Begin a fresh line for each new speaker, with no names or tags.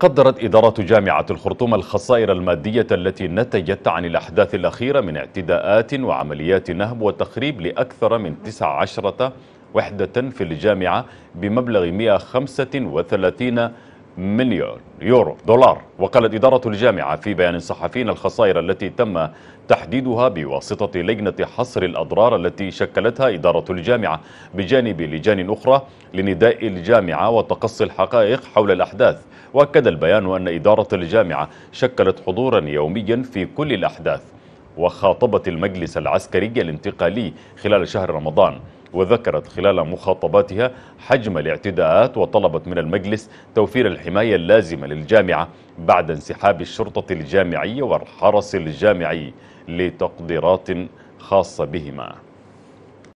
قدرت إدارة جامعة الخرطوم الخسائر المادية التي نتجت عن الأحداث الأخيرة من اعتداءات وعمليات نهب وتخريب لأكثر من 19 وحدة في الجامعة بمبلغ 135 مليون يورو دولار وقالت إدارة الجامعة في بيان صحفي أن الخسائر التي تم تحديدها بواسطة لجنة حصر الأضرار التي شكلتها إدارة الجامعة بجانب لجان أخرى لنداء الجامعة وتقصي الحقائق حول الأحداث وأكد البيان أن إدارة الجامعة شكلت حضورا يوميا في كل الأحداث وخاطبت المجلس العسكري الانتقالي خلال شهر رمضان وذكرت خلال مخاطباتها حجم الاعتداءات وطلبت من المجلس توفير الحماية اللازمة للجامعة بعد انسحاب الشرطة الجامعية والحرس الجامعي لتقديرات خاصة بهما